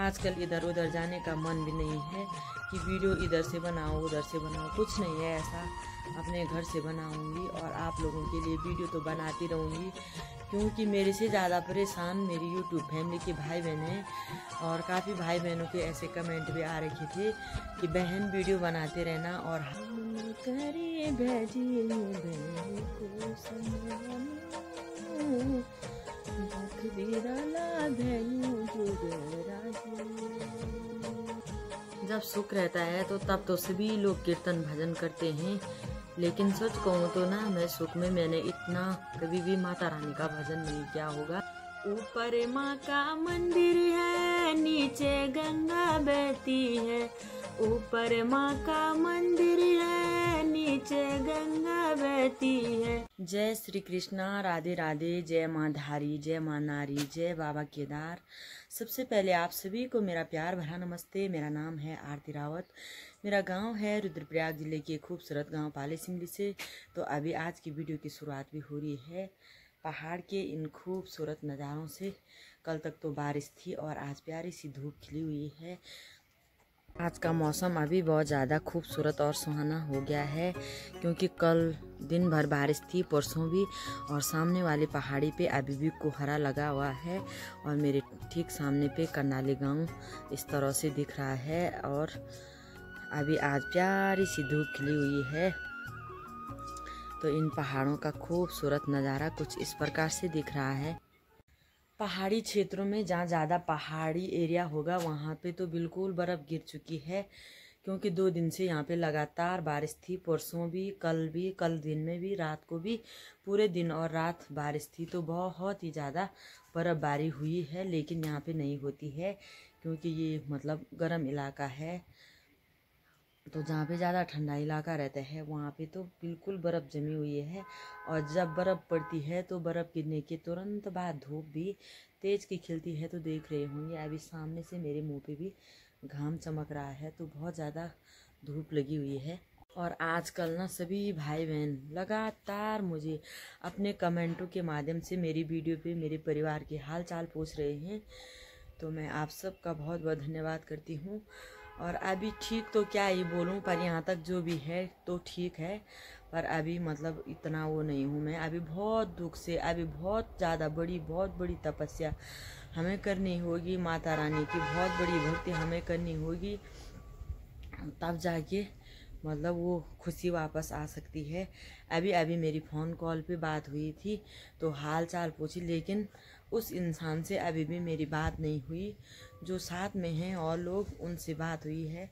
आजकल इधर उधर जाने का मन भी नहीं है कि वीडियो इधर से बनाओ उधर से बनाओ कुछ नहीं है ऐसा अपने घर से बनाऊंगी और आप लोगों के लिए वीडियो तो बनाती रहूंगी क्योंकि मेरे से ज़्यादा परेशान मेरी यूट्यूब फैमिली के भाई बहन हैं और काफ़ी भाई बहनों के ऐसे कमेंट भी आ रखे थे कि बहन वीडियो बनाते रहना और करे दुख जब सुख रहता है तो तब तो सभी लोग कीर्तन भजन करते हैं लेकिन सच कहूँ तो ना मैं सुख में मैंने इतना कभी भी माता रानी का भजन नहीं किया होगा ऊपर माँ का मंदिर है नीचे गंगा बहती है ऊपर माँ का मंदिर है नीचे गंगा बहती है जय श्री कृष्णा राधे राधे जय माँ धारी जय माँ नारी जय बाबा केदार सबसे पहले आप सभी को मेरा प्यार भरा नमस्ते मेरा नाम है आरती रावत मेरा गांव है रुद्रप्रयाग ज़िले के खूबसूरत गांव पाले सिमली से तो अभी आज की वीडियो की शुरुआत भी हो रही है पहाड़ के इन खूबसूरत नज़ारों से कल तक तो बारिश थी और आज प्यारी सी धूप खिली हुई है आज का मौसम अभी बहुत ज़्यादा खूबसूरत और सुहाना हो गया है क्योंकि कल दिन भर बारिश थी परसों भी और सामने वाली पहाड़ी पे अभी भी कोहरा लगा हुआ है और मेरे ठीक सामने पे करनाली गांव इस तरह से दिख रहा है और अभी आज प्यारी सी धूप खिली हुई है तो इन पहाड़ों का खूबसूरत नज़ारा कुछ इस प्रकार से दिख रहा है पहाड़ी क्षेत्रों में जहाँ ज़्यादा पहाड़ी एरिया होगा वहाँ पे तो बिल्कुल बर्फ़ गिर चुकी है क्योंकि दो दिन से यहाँ पे लगातार बारिश थी परसों भी कल भी कल दिन में भी रात को भी पूरे दिन और रात बारिश थी तो बहुत ही ज़्यादा बर्फ़बारी हुई है लेकिन यहाँ पे नहीं होती है क्योंकि ये मतलब गर्म इलाका है तो जहाँ पे ज़्यादा ठंडा इलाका रहता है वहाँ पे तो बिल्कुल बर्फ़ जमी हुई है और जब बर्फ़ पड़ती है तो बर्फ़ गिरने के तुरंत बाद धूप भी तेज़ की खिलती है तो देख रहे होंगे अभी सामने से मेरे मुंह पे भी घाम चमक रहा है तो बहुत ज़्यादा धूप लगी हुई है और आजकल ना सभी भाई बहन लगातार मुझे अपने कमेंटों के माध्यम से मेरी वीडियो पर मेरे परिवार के हाल चाल पूछ रहे हैं तो मैं आप सबका बहुत बहुत धन्यवाद करती हूँ और अभी ठीक तो क्या ही बोलूँ पर यहाँ तक जो भी है तो ठीक है पर अभी मतलब इतना वो नहीं हूँ मैं अभी बहुत दुख से अभी बहुत ज़्यादा बड़ी बहुत बड़ी तपस्या हमें करनी होगी माता रानी की बहुत बड़ी भक्ति हमें करनी होगी तब जाके मतलब वो खुशी वापस आ सकती है अभी अभी मेरी फ़ोन कॉल पे बात हुई थी तो हाल चाल पूछी लेकिन उस इंसान से अभी भी मेरी बात नहीं हुई जो साथ में हैं और लोग उनसे बात हुई है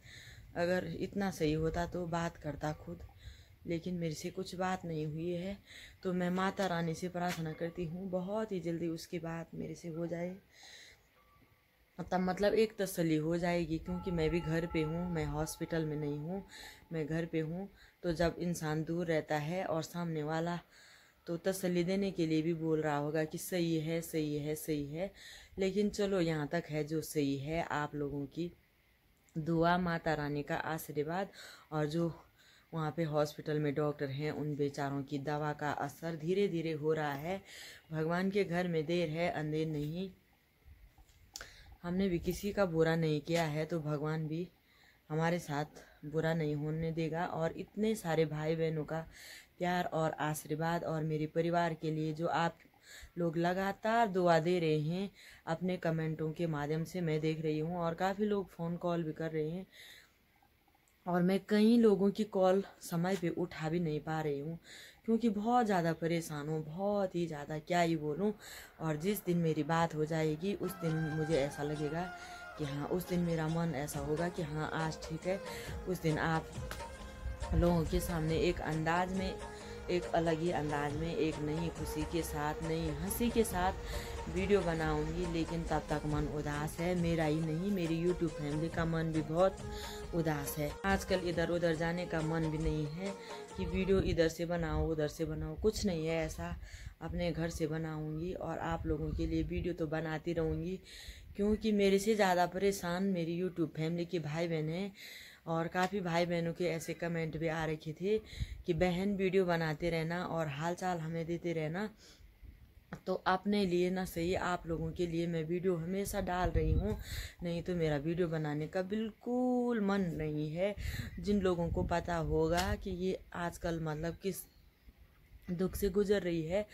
अगर इतना सही होता तो बात करता खुद लेकिन मेरे से कुछ बात नहीं हुई है तो मैं माता रानी से प्रार्थना करती हूँ बहुत ही जल्दी उसकी बात मेरे से हो जाए तब मतलब एक तसली हो जाएगी क्योंकि मैं भी घर पे हूँ मैं हॉस्पिटल में नहीं हूँ मैं घर पे हूँ तो जब इंसान दूर रहता है और सामने वाला तो तसली देने के लिए भी बोल रहा होगा कि सही है सही है सही है लेकिन चलो यहाँ तक है जो सही है आप लोगों की दुआ माता रानी का आशीर्वाद और जो वहाँ पे हॉस्पिटल में डॉक्टर हैं उन बेचारों की दवा का असर धीरे धीरे हो रहा है भगवान के घर में देर है अंधेर नहीं हमने भी किसी का बुरा नहीं किया है तो भगवान भी हमारे साथ बुरा नहीं होने देगा और इतने सारे भाई बहनों का प्यार और आशीर्वाद और मेरे परिवार के लिए जो आप लोग लगातार दुआ दे रहे हैं अपने कमेंटों के माध्यम से मैं देख रही हूँ और काफ़ी लोग फ़ोन कॉल भी कर रहे हैं और मैं कई लोगों की कॉल समय पे उठा भी नहीं पा रही हूँ क्योंकि बहुत ज़्यादा परेशान हूँ बहुत ही ज़्यादा क्या ही बोलूँ और जिस दिन मेरी बात हो जाएगी उस दिन मुझे ऐसा लगेगा कि हाँ उस दिन मेरा मन ऐसा होगा कि हाँ आज ठीक है उस दिन आप लोगों के सामने एक अंदाज में एक अलग ही अंदाज में एक नई खुशी के साथ नई हंसी के साथ वीडियो बनाऊंगी लेकिन तब तक मन उदास है मेरा ही नहीं मेरी यूट्यूब फैमिली का मन भी बहुत उदास है आजकल इधर उधर जाने का मन भी नहीं है कि वीडियो इधर से बनाओ उधर से बनाओ कुछ नहीं है ऐसा अपने घर से बनाऊंगी और आप लोगों के लिए वीडियो तो बनाती रहूँगी क्योंकि मेरे से ज़्यादा परेशान मेरी यूट्यूब फैमिली के भाई बहन हैं और काफ़ी भाई बहनों के ऐसे कमेंट भी आ रखे थे कि बहन वीडियो बनाते रहना और हाल चाल हमें देते रहना तो अपने लिए ना सही आप लोगों के लिए मैं वीडियो हमेशा डाल रही हूँ नहीं तो मेरा वीडियो बनाने का बिल्कुल मन नहीं है जिन लोगों को पता होगा कि ये आजकल मतलब किस दुख से गुजर रही है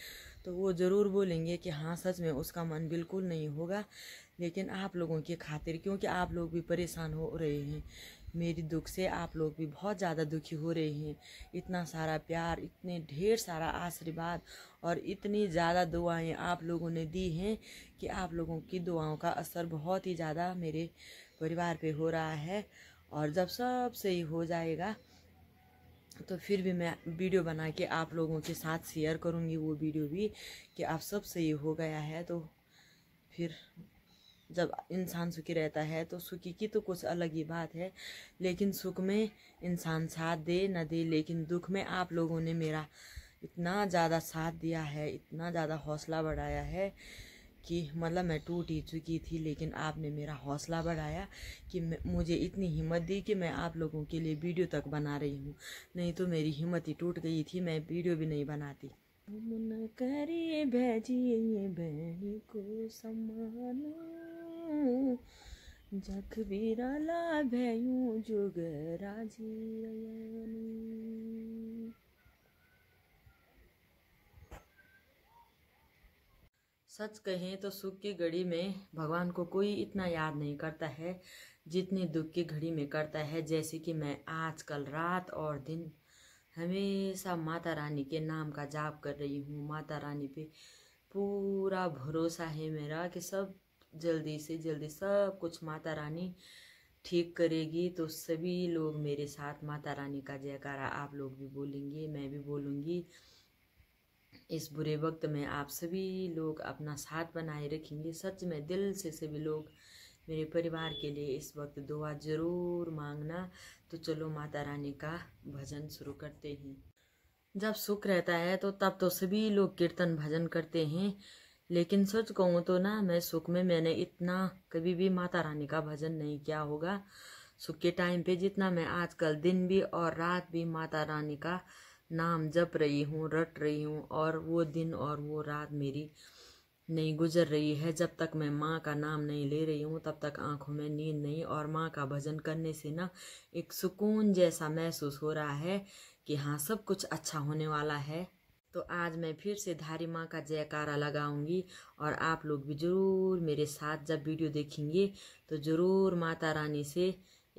तो वो ज़रूर बोलेंगे कि हाँ सच में उसका मन बिल्कुल नहीं होगा लेकिन आप लोगों की खातिर क्योंकि आप लोग भी परेशान हो रहे हैं मेरी दुख से आप लोग भी बहुत ज़्यादा दुखी हो रहे हैं इतना सारा प्यार इतने ढेर सारा आशीर्वाद और इतनी ज़्यादा दुआएं आप लोगों ने दी हैं कि आप लोगों की दुआओं का असर बहुत ही ज़्यादा मेरे परिवार पे हो रहा है और जब सब सही हो जाएगा तो फिर भी मैं वीडियो बना के आप लोगों के साथ शेयर करूँगी वो वीडियो भी कि आप सब सही हो गया है तो फिर जब इंसान सुखी रहता है तो सुखी की तो कुछ अलग ही बात है लेकिन सुख में इंसान साथ दे न दे लेकिन दुख में आप लोगों ने मेरा इतना ज़्यादा साथ दिया है इतना ज़्यादा हौसला बढ़ाया है कि मतलब मैं टूट ही चुकी थी लेकिन आपने मेरा हौसला बढ़ाया कि मुझे इतनी हिम्मत दी कि मैं आप लोगों के लिए वीडियो तक बना रही हूँ नहीं तो मेरी हिम्मत ही टूट गई थी मैं वीडियो भी नहीं बनाती न करे भेजिए बहनी को सम्मानो जख रला भयू जुग राजी सच कहें तो सुख की घड़ी में भगवान को कोई इतना याद नहीं करता है जितनी दुख की घड़ी में करता है जैसे कि मैं आज कल रात और दिन हमेशा माता रानी के नाम का जाप कर रही हूँ माता रानी पे पूरा भरोसा है मेरा कि सब जल्दी से जल्दी सब कुछ माता रानी ठीक करेगी तो सभी लोग मेरे साथ माता रानी का जयकारा आप लोग भी बोलेंगे मैं भी बोलूँगी इस बुरे वक्त में आप सभी लोग अपना साथ बनाए रखेंगे सच में दिल से सभी लोग मेरे परिवार के लिए इस वक्त दुआ ज़रूर मांगना तो चलो माता रानी का भजन शुरू करते हैं जब सुख रहता है तो तब तो सभी लोग कीर्तन भजन करते हैं लेकिन सच कहूँ तो ना मैं सुख में मैंने इतना कभी भी माता रानी का भजन नहीं किया होगा सुख के टाइम पे जितना मैं आजकल दिन भी और रात भी माता रानी का नाम जप रही हूँ रट रही हूँ और वो दिन और वो रात मेरी नहीं गुजर रही है जब तक मैं माँ का नाम नहीं ले रही हूँ तब तक आंखों में नींद नहीं और माँ का भजन करने से ना एक सुकून जैसा महसूस हो रहा है कि हाँ सब कुछ अच्छा होने वाला है तो आज मैं फिर से धारी माँ का जयकारा लगाऊंगी और आप लोग भी ज़रूर मेरे साथ जब वीडियो देखेंगे तो ज़रूर माता रानी से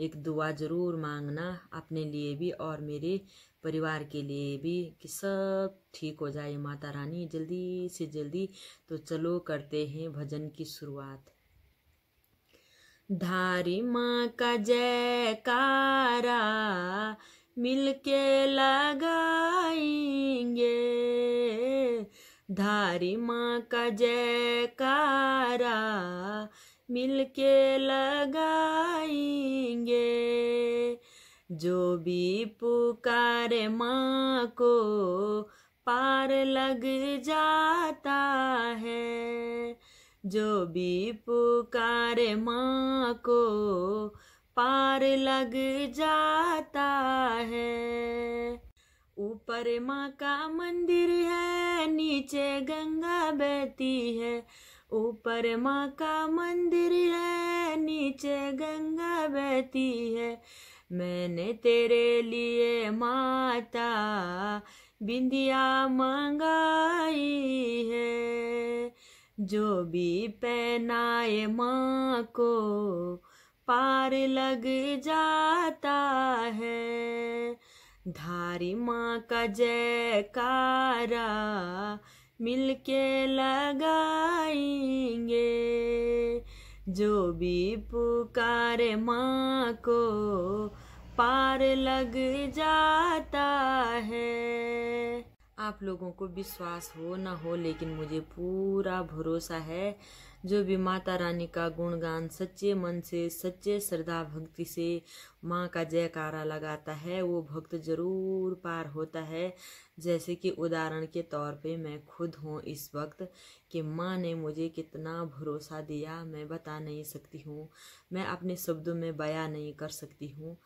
एक दुआ ज़रूर मांगना अपने लिए भी और मेरे परिवार के लिए भी कि सब ठीक हो जाए माता रानी जल्दी से जल्दी तो चलो करते हैं भजन की शुरुआत धारी माँ का जयकारा मिलके लगाएंगे धारी माँ का जयकारा मिलके लगाएंगे जो भी पुकारे माँ को पार लग जाता है जो भी पुकारे माँ को पार लग जाता है ऊपर माँ का मंदिर है नीचे गंगा बहती है ऊपर माँ का मंदिर है नीचे गंगा बहती है मैंने तेरे लिए माता बिंदिया मंगाई है जो भी पहनाए माँ को पार लग जाता है धारी माँ का जयकारा मिलके लगाएंगे जो भी पुकारे माँ को पार लग जाता है आप लोगों को विश्वास हो ना हो लेकिन मुझे पूरा भरोसा है जो भी माता रानी का गुणगान सच्चे मन से सच्चे श्रद्धा भक्ति से माँ का जयकारा लगाता है वो भक्त जरूर पार होता है जैसे कि उदाहरण के तौर पे मैं खुद हूँ इस वक्त कि माँ ने मुझे कितना भरोसा दिया मैं बता नहीं सकती हूँ मैं अपने शब्दों में बया नहीं कर सकती हूँ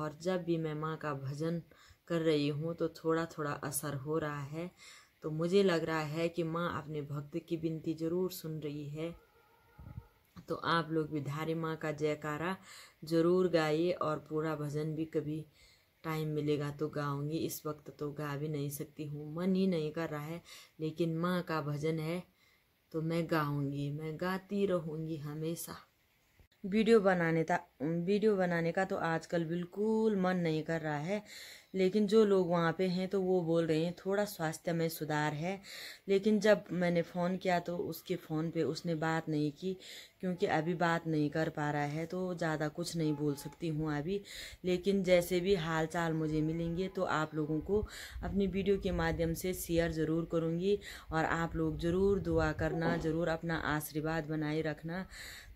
और जब भी मैं माँ का भजन कर रही हूँ तो थोड़ा थोड़ा असर हो रहा है तो मुझे लग रहा है कि माँ अपने भक्त की विनती ज़रूर सुन रही है तो आप लोग भी धारी माँ का जयकारा ज़रूर गाइए और पूरा भजन भी कभी टाइम मिलेगा तो गाऊंगी इस वक्त तो गा भी नहीं सकती हूँ मन ही नहीं कर रहा है लेकिन माँ का भजन है तो मैं गाऊंगी मैं गाती रहूँगी हमेशा वीडियो बनाने का वीडियो बनाने का तो आजकल बिल्कुल मन नहीं कर रहा है लेकिन जो लोग वहाँ पे हैं तो वो बोल रहे हैं थोड़ा स्वास्थ्य में सुधार है लेकिन जब मैंने फ़ोन किया तो उसके फ़ोन पे उसने बात नहीं की क्योंकि अभी बात नहीं कर पा रहा है तो ज़्यादा कुछ नहीं बोल सकती हूँ अभी लेकिन जैसे भी हाल चाल मुझे मिलेंगे तो आप लोगों को अपनी वीडियो के माध्यम से शेयर ज़रूर करूँगी और आप लोग ज़रूर दुआ करना ज़रूर अपना आशीर्वाद बनाए रखना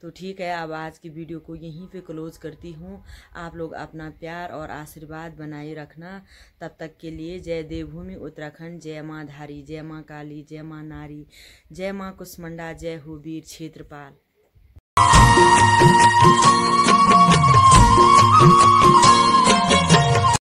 तो ठीक है अब आज की वीडियो को यहीं पे क्लोज करती हूँ आप लोग अपना प्यार और आशीर्वाद बनाए रखना तब तक के लिए जय देवभूमि उत्तराखंड जय माँ धारी जय माँ काली जय माँ नारी जय माँ कुसमंडा जय हो वीर क्षेत्रपाल